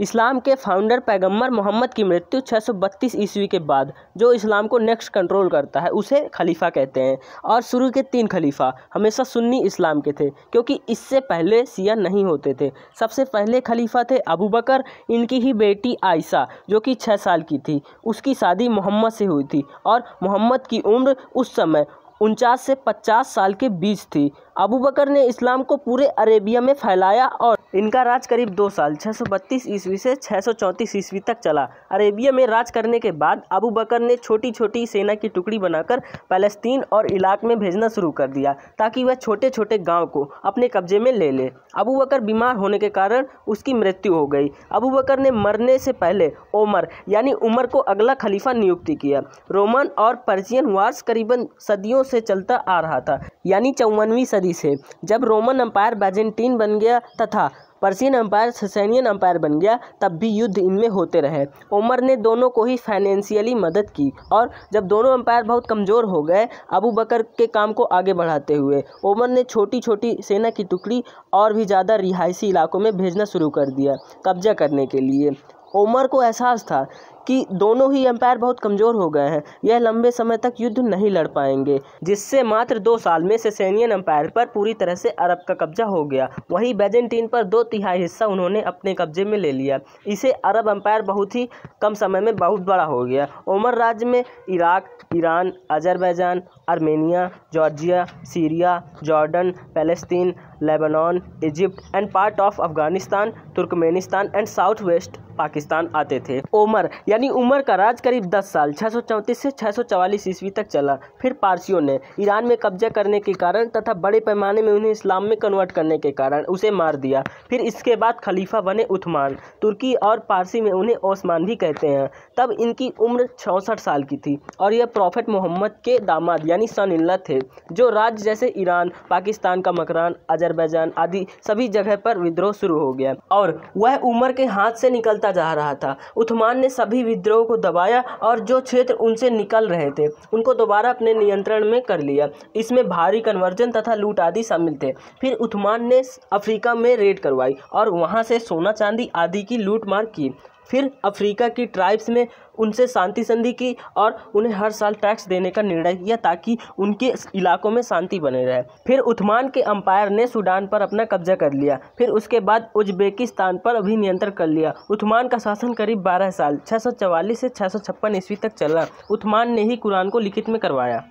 इस्लाम के फाउंडर पैगंबर मोहम्मद की मृत्यु 632 ईस्वी के बाद जो इस्लाम को नेक्स्ट कंट्रोल करता है उसे खलीफा कहते हैं और शुरू के तीन खलीफा हमेशा सुन्नी इस्लाम के थे क्योंकि इससे पहले सिया नहीं होते थे सबसे पहले खलीफा थे अबू बकर इनकी ही बेटी आयशा जो कि छः साल की थी उसकी शादी मोहम्मद से हुई थी और मोहम्मद की उम्र उस समय उनचास से पचास साल के बीच थी अबू बकर ने इस्लाम को पूरे अरेबिया में फैलाया और इनका राज करीब दो साल 632 ईस्वी से 634 ईस्वी तक चला अरेबिया में राज करने के बाद अबू बकर ने छोटी छोटी सेना की टुकड़ी बनाकर पैलेस्तीन और इलाक में भेजना शुरू कर दिया ताकि वह छोटे छोटे गांव को अपने कब्जे में ले ले अबू बकर बीमार होने के कारण उसकी मृत्यु हो गई अबू बकर ने मरने से पहले ओमर यानी उमर को अगला खलीफा नियुक्ति किया रोमन और पर्जियन वार्स करीबन सदियों से चलता आ रहा था यानी चौवनवीं सदी से जब रोमन अम्पायर बैजेंटीन बन गया तथा पर्सियन अम्पायर ससैनियन अम्पायर बन गया तब भी युद्ध इनमें होते रहे उमर ने दोनों को ही फाइनेंशियली मदद की और जब दोनों अम्पायर बहुत कमज़ोर हो गए अबू बकर के काम को आगे बढ़ाते हुए उमर ने छोटी छोटी सेना की टुकड़ी और भी ज़्यादा रिहायशी इलाकों में भेजना शुरू कर दिया कब्जा करने के लिए उमर को एहसास था कि दोनों ही एम्पायर बहुत कमज़ोर हो गए हैं यह लंबे समय तक युद्ध नहीं लड़ पाएंगे जिससे मात्र दो साल में सेसेनियन एम्पायर पर पूरी तरह से अरब का कब्जा हो गया वहीं बेजेंटीन पर दो तिहाई हिस्सा उन्होंने अपने कब्जे में ले लिया इसे अरब एम्पायर बहुत ही कम समय में बहुत बड़ा हो गया ओमर राज्य में Iraq Iran Azerbaijan Armenia Georgia Syria Jordan Palestine Lebanon Egypt and part of Afghanistan Turkmenistan and south west Pakistan आते थे ओमर यानी उमर का राज करीब 10 साल छः से छः ईस्वी तक चला फिर पारसियों ने ईरान में कब्जा करने के कारण तथा बड़े पैमाने में उन्हें इस्लाम में कन्वर्ट करने के कारण उसे मार दिया फिर इसके बाद खलीफा बने उथमान तुर्की और पारसी में उन्हें ओस्मान भी कहते हैं तब इनकी उम्र चौंसठ साल की थी और यह प्रॉफिट मोहम्मद के दामाद यानी सनिल्ला थे जो राज जैसे ईरान पाकिस्तान का मकरान अजरबैजान आदि सभी जगह पर विद्रोह शुरू हो गया और वह उमर के हाथ से निकलता जा रहा था उथमान ने सभी विद्रोह को दबाया और जो क्षेत्र उनसे निकल रहे थे उनको दोबारा अपने नियंत्रण में कर लिया इसमें भारी कन्वर्जन तथा लूट आदि शामिल थे फिर उथमान ने अफ्रीका में रेड करवाई और वहाँ से सोना चांदी आदि की लूट मार की फिर अफ्रीका की ट्राइब्स में उनसे शांति संधि की और उन्हें हर साल टैक्स देने का निर्णय किया ताकि उनके इलाकों में शांति बने रहे फिर उत्मान के अंपायर ने सूडान पर अपना कब्जा कर लिया फिर उसके बाद उज्बेकिस्तान पर भी नियंत्रण कर लिया उत्मान का शासन करीब बारह साल छः से छः ईस्वी तक चला उत्मान ने ही कुरान को लिखित में करवाया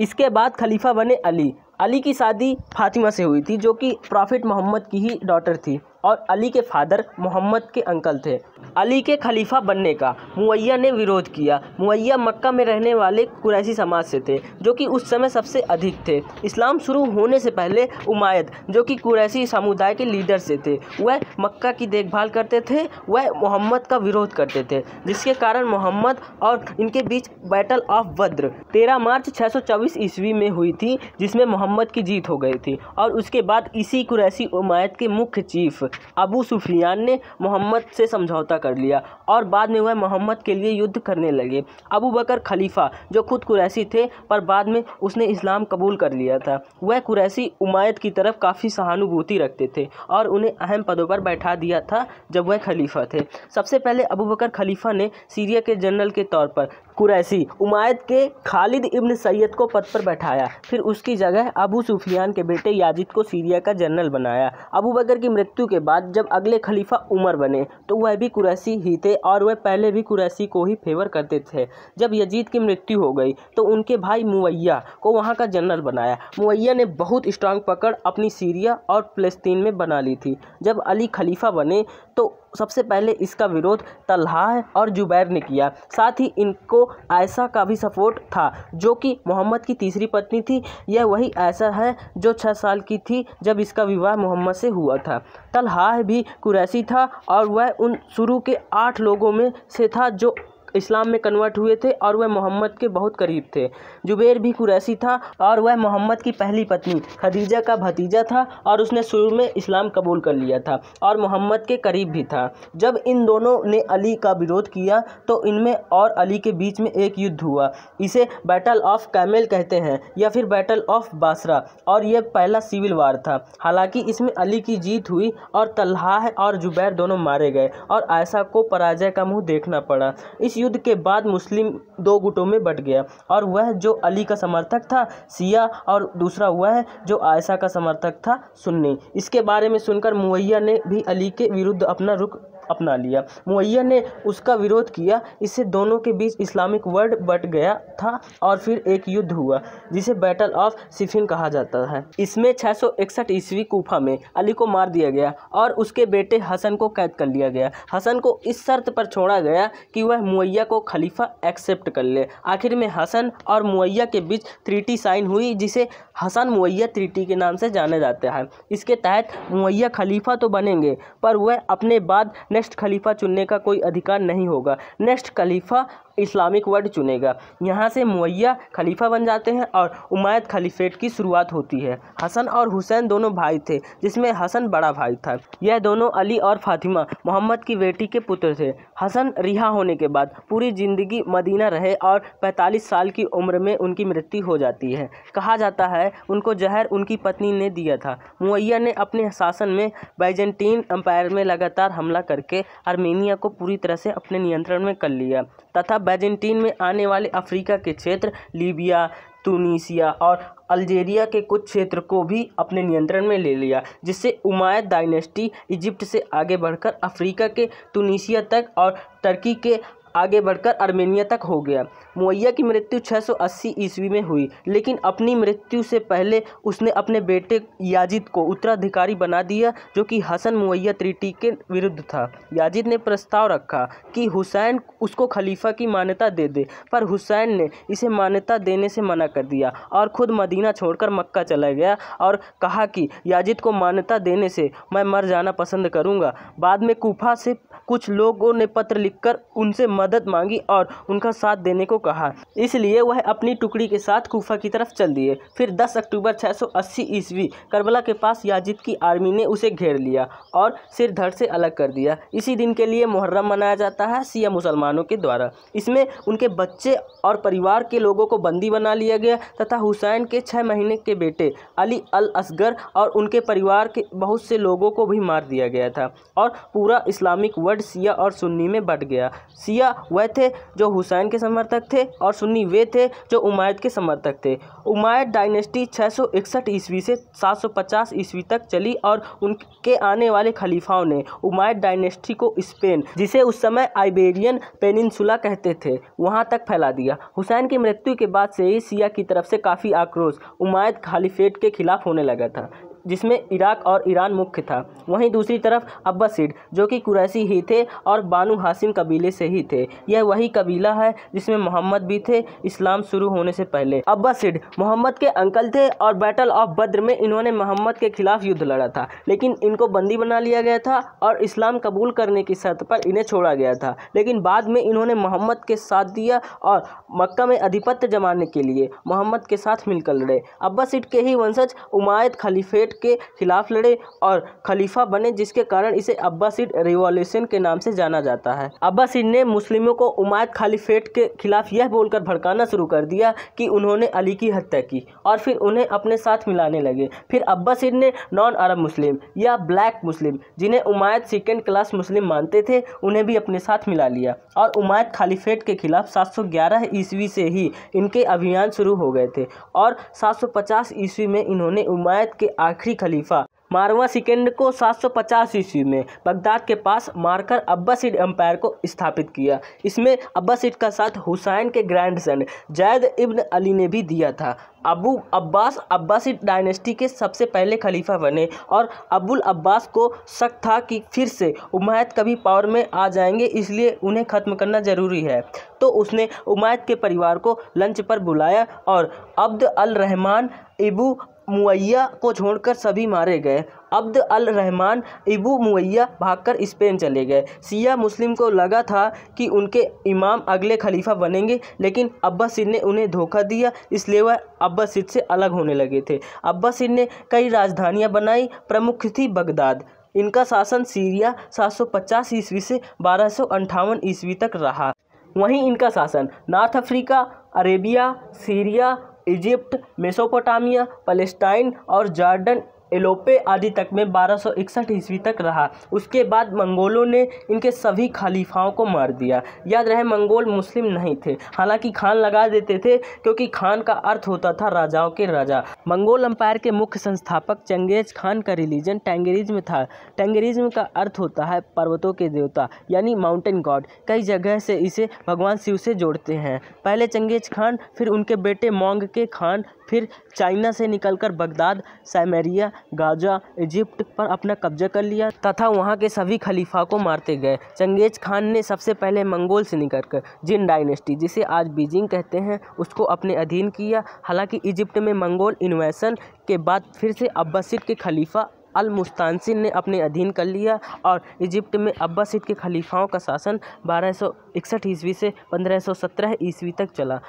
इसके बाद खलीफा बने अली अली की शादी फातिमा से हुई थी जो कि प्रॉफिट मोहम्मद की ही डॉटर थी और अली के फादर मोहम्मद के अंकल थे अली के खलीफा बनने का मुवैया ने विरोध किया मुवैया मक्का में रहने वाले कुरैसी समाज से थे जो कि उस समय सबसे अधिक थे इस्लाम शुरू होने से पहले उमायद जो कि कुरैसी समुदाय के लीडर से थे वह मक्का की देखभाल करते थे वह मोहम्मद का विरोध करते थे जिसके कारण मोहम्मद और इनके बीच बैटल ऑफ बद्र तेरह मार्च छः ईस्वी में हुई थी जिसमें मोहम्मद की जीत हो गई थी और उसके बाद इसी कुरैसी उमायद के मुख्य चीफ अबू सुफियान ने मोहम्मद से समझौता कर लिया और बाद में वह मोहम्मद के लिए युद्ध करने लगे अबू बकर खलीफा जो खुद कुरैसी थे पर बाद में उसने इस्लाम कबूल कर लिया था वह कुरैसी उमायद की तरफ काफ़ी सहानुभूति रखते थे और उन्हें अहम पदों पर बैठा दिया था जब वह खलीफा थे सबसे पहले अबू बकर खलीफा ने सीरिया के जनरल के तौर पर कुरैसी उमायद के खालिद इब्न सैयद को पद पर बैठाया फिर उसकी जगह अबू सुफियान के बेटे याजिद को सीरिया का जनरल बनाया अबू बकर की मृत्यु के बाद जब अगले खलीफा उमर बने तो वह भी कुरैसी ही थे और वह पहले भी कुरैसी को ही फेवर करते थे जब यजीद की मृत्यु हो गई तो उनके भाई मुवैया को वहाँ का जनरल बनाया मुवैया ने बहुत स्ट्रांग पकड़ अपनी सीरिया और फलस्तीन में बना ली थी जब अली खलीफा बने तो सबसे पहले इसका विरोध तलहा और जुबैर ने किया साथ ही इनको ऐसा का भी सपोर्ट था जो कि मोहम्मद की तीसरी पत्नी थी यह वही ऐसा है जो छः साल की थी जब इसका विवाह मोहम्मद से हुआ था तलहा भी कुरैसी था और वह उन शुरू के आठ लोगों में से था जो इस्लाम में कन्वर्ट हुए थे और वह मोहम्मद के बहुत करीब थे जुबैर भी कुरैसी था और वह मोहम्मद की पहली पत्नी खदीजा का भतीजा था और उसने शुरू में इस्लाम कबूल कर लिया था और मोहम्मद के करीब भी था जब इन दोनों ने अली का विरोध किया तो इनमें और अली के बीच में एक युद्ध हुआ इसे बैटल ऑफ कैमेल कहते हैं या फिर बैटल ऑफ बासरा और यह पहला सिविल वार था हालांकि इसमें अली की जीत हुई और तल्हा और जुबैर दोनों मारे गए और आयशा को पराजय का मुँह देखना पड़ा इस युद्ध के बाद मुस्लिम दो गुटों में बट गया और वह जो अली का समर्थक था सिया और दूसरा वह जो आयशा का समर्थक था सुन्नी इसके बारे में सुनकर मुहैया ने भी अली के विरुद्ध अपना रुख अपना लिया मुहैया ने उसका विरोध किया इससे दोनों के बीच इस्लामिक वर्ड बट गया था और फिर एक युद्ध हुआ जिसे बैटल ऑफ सिफिन कहा जाता है इसमें छः ईस्वी कोफा में अली को मार दिया गया और उसके बेटे हसन को कैद कर लिया गया हसन को इस शर्त पर छोड़ा गया कि वह मुहैया को खलीफा एक्सेप्ट कर ले आखिर में हसन और मुहैया के बीच ट्रीटी साइन हुई जिसे हसन मुहैया त्रिटी के नाम से जाना जाता है इसके तहत मुहैया खलीफा तो बनेंगे पर वह अपने बाद नेक्स्ट खलीफा चुनने का कोई अधिकार नहीं होगा नेक्स्ट खलीफा इस्लामिक वर्ड चुनेगा यहाँ से मुहैया खलीफा बन जाते हैं और उमायद खलीफेट की शुरुआत होती है हसन और हुसैन दोनों भाई थे जिसमें हसन बड़ा भाई था यह दोनों अली और फातिमा मोहम्मद की बेटी के पुत्र थे हसन रिहा होने के बाद पूरी ज़िंदगी मदीना रहे और 45 साल की उम्र में उनकी मृत्यु हो जाती है कहा जाता है उनको जहर उनकी पत्नी ने दिया था मुहैया ने अपने शासन में बैजेंटीन अम्पायर में लगातार हमला करके आर्मेनिया को पूरी तरह से अपने नियंत्रण में कर लिया तथा बैजेंटीन में आने वाले अफ्रीका के क्षेत्र लीबिया तुनीसिया और अल्जेरिया के कुछ क्षेत्र को भी अपने नियंत्रण में ले लिया जिससे उमायद डायनेस्टी इजिप्ट से आगे बढ़कर अफ्रीका के तुनीसिया तक और टर्की के आगे बढ़कर आर्मेनिया तक हो गया मुहैया की मृत्यु 680 ईस्वी में हुई लेकिन अपनी मृत्यु से पहले उसने अपने बेटे याजिद को उत्तराधिकारी बना दिया जो कि हसन मुहैया त्रिटी के विरुद्ध था याजिद ने प्रस्ताव रखा कि हुसैन उसको खलीफा की मान्यता दे दे पर हुसैन ने इसे मान्यता देने से मना कर दिया और खुद मदीना छोड़कर मक्का चला गया और कहा कि याजिद को मान्यता देने से मैं मर जाना पसंद करूँगा बाद में कोफा से कुछ लोगों ने पत्र लिखकर उनसे मदद मांगी और उनका साथ देने को कहा इसलिए वह अपनी टुकड़ी के साथ कोफा की तरफ चल दिए फिर 10 अक्टूबर 680 ईस्वी करबला के पास याजिद की आर्मी ने उसे घेर लिया और सिर धड़ से अलग कर दिया इसी दिन के लिए मुहर्रम मनाया जाता है सिया मुसलमानों के द्वारा इसमें उनके बच्चे और परिवार के लोगों को बंदी बना लिया गया तथा हुसैन के छः महीने के बेटे अली अल असगर और उनके परिवार के बहुत से लोगों को भी मार दिया गया था और पूरा इस्लामिक वर्ल्ड वर्ड सिया और सुन्नी में बट गया सिया वह थे जो हुसैन के समर्थक थे और सुन्नी वे थे जो उमायद के समर्थक थे उमायद डायनेस्टी 661 ईस्वी से 750 ईस्वी तक चली और उनके आने वाले खलीफाओं ने उमायद डायनेस्टी को स्पेन जिसे उस समय आइबेरियन पेनिनसुला कहते थे वहाँ तक फैला दिया हुसैन की मृत्यु के बाद से ही सिया की तरफ से काफ़ी आक्रोश उमायद खालिफेट के खिलाफ होने लगा था जिसमें इराक और ईरान मुख्य था वहीं दूसरी तरफ अब्बासिड जो कि कुरैसी ही थे और बानू हासिम कबीले से ही थे यह वही कबीला है जिसमें मोहम्मद भी थे इस्लाम शुरू होने से पहले अब्बासिड मोहम्मद के अंकल थे और बैटल ऑफ बद्र में इन्होंने मोहम्मद के खिलाफ युद्ध लड़ा था लेकिन इनको बंदी बना लिया गया था और इस्लाम कबूल करने की शर्त पर इन्हें छोड़ा गया था लेकिन बाद में इन्होंने मोहम्मद के साथ दिया और मक्का में अधिपत्य जमाने के लिए मोहम्मद के साथ मिलकर लड़े अब्बासिड के ही वंशज उमायद खलीफेट सेट के खिलाफ लड़े और खलीफा बने जिसके कारण इसे अब्बासिड रिवॉल्यूशन के नाम से जाना जाता है अब्बासिड ने मुस्लिमों को उमायद खालिफेट के खिलाफ यह बोलकर भड़काना शुरू कर दिया कि उन्होंने अली की हत्या की और फिर उन्हें अपने साथ मिलाने लगे फिर अब्बासिड ने नॉन अरब मुस्लिम या ब्लैक मुस्लिम जिन्हें उमायद सेकेंड क्लास मुस्लिम मानते थे उन्हें भी अपने साथ मिला लिया और उमायद खालिफेट के खिलाफ सात ईस्वी से ही इनके अभियान शुरू हो गए थे और सात ईस्वी में इन्होंने उमायद के आ आखिरी खलीफा मारवा सिकेंड को 750 ईस्वी में बगदाद के पास मारकर अब्बासिड एम्पायर को स्थापित किया इसमें अब्बासिड का साथ हुसैन के ग्रैंडसन जैद इब्न अली ने भी दिया था अबू अब्बास अब्बासिड डायनेस्टी के सबसे पहले खलीफा बने और अबुल अब्बास को शक था कि फिर से उमायद कभी पावर में आ जाएंगे इसलिए उन्हें ख़त्म करना ज़रूरी है तो उसने उमायद के परिवार को लंच पर बुलाया और अब्द अल रहमान इबू मुइया को छोड़कर सभी मारे गए अब्द अल रहमान इबू मुइया भागकर स्पेन चले गए सिया मुस्लिम को लगा था कि उनके इमाम अगले खलीफा बनेंगे लेकिन अब्बासिद ने उन्हें धोखा दिया इसलिए वह सिद से अलग होने लगे थे अब्बासिद ने कई राजधानियां बनाई प्रमुख थी बगदाद इनका शासन सीरिया 750 ईस्वी से बारह ईस्वी तक रहा वहीं इनका शासन north Africa Arabia Syria Egypt Mesopotamia Palestine और जॉर्डन एलोपे आदि तक में 1261 ईस्वी तक रहा उसके बाद मंगोलों ने इनके सभी खलीफाओं को मार दिया याद रहे मंगोल मुस्लिम नहीं थे हालांकि खान लगा देते थे क्योंकि खान का अर्थ होता था राजाओं के राजा मंगोल अंपायर के मुख्य संस्थापक चंगेज खान का रिलीजन टेंगरिज्म था टेंगरिज्म का अर्थ होता है पर्वतों के देवता यानी माउंटेन गॉड कई जगह से इसे भगवान शिव से जोड़ते हैं पहले चंगेज खान फिर उनके बेटे मोंग के खान फिर चाइना से निकलकर बगदाद सैमेरिया गाज़ा इजिप्ट पर अपना कब्जा कर लिया तथा वहाँ के सभी खलीफा को मारते गए चंगेज़ खान ने सबसे पहले मंगोल से निकलकर जिन डायनेस्टी जिसे आज बीजिंग कहते हैं उसको अपने अधीन किया हालांकि इजिप्ट में मंगोल इन्वेसन के बाद फिर से अब्बासिद के खलीफा अल मुस्तानसिन ने अपने अधीन कर लिया और इजिप्ट में अब्बासिद के खलीफाओं का शासन बारह सौ इकसठ ईस्वी से पंद्रह सौ सत्रह ईस्वी तक चला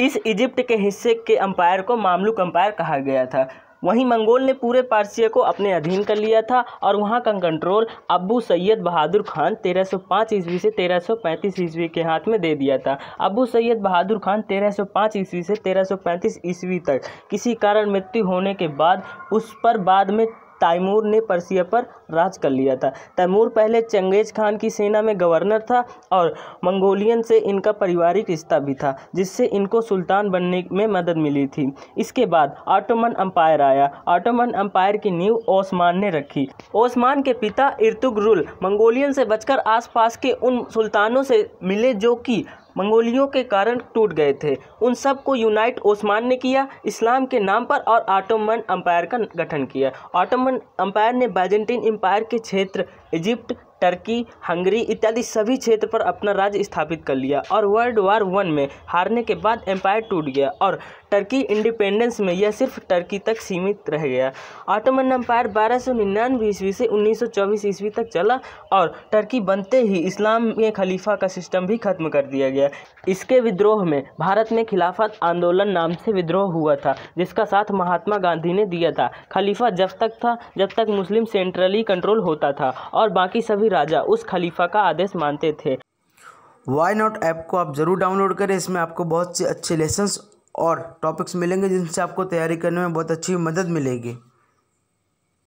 इस इजिप्ट के हिस्से के अंपायर को मामलुक अम्पायर कहा गया था वहीं मंगोल ने पूरे पारसिया को अपने अधीन कर लिया था और वहां का control Abu Said Bahadur Khan 1305 ईस्वी से 1335 ईस्वी के हाथ में दे दिया था अबू सैयद बहादुर खान 1305 ईस्वी से 1335 ईस्वी तक किसी कारण मृत्यु होने के बाद उस पर बाद में तैमूर ने पर्सिया पर राज कर लिया था तैमूर पहले चंगेज खान की सेना में गवर्नर था और मंगोलियन से इनका पारिवारिक रिश्ता भी था जिससे इनको सुल्तान बनने में मदद मिली थी इसके बाद ऑटोमन अम्पायर आया ऑटोमन अम्पायर की नींव ओस्मान ने रखी ओस्मान के पिता इर्तुगरुल मंगोलियन से बचकर आसपास के उन सुल्तानों से मिले जो कि मंगोलियों के कारण टूट गए थे उन सब को यूनाइट ओस्मान ने किया इस्लाम के नाम पर और ऑटोमन अम्पायर का गठन किया ऑटोमन अम्पायर ने बाइजेंटीन एम्पायर के क्षेत्र इजिप्ट टर्की हंगरी इत्यादि सभी क्षेत्र पर अपना राज्य स्थापित कर लिया और वर्ल्ड वार वन में हारने के बाद एम्पायर टूट गया और टर्की इंडिपेंडेंस में यह सिर्फ टर्की तक सीमित रह गया ऑटोमन एम्पायर बारह सौ निन्यानवे ईस्वी से उन्नीस सौ चौबीस ईस्वी तक चला और टर्की बनते ही इस्लाम में खलीफा का सिस्टम भी खत्म कर दिया गया इसके विद्रोह में भारत में खिलाफत आंदोलन नाम से विद्रोह हुआ था जिसका साथ महात्मा गांधी ने दिया था खलीफा जब तक था जब तक मुस्लिम सेंट्रली कंट्रोल होता था और बाकी सभी राजा उस खलीफा का आदेश मानते थे वाई नॉट ऐप को आप ज़रूर डाउनलोड करें इसमें आपको बहुत से अच्छे लेसन्स और टॉपिक्स मिलेंगे जिनसे आपको तैयारी करने में बहुत अच्छी मदद मिलेगी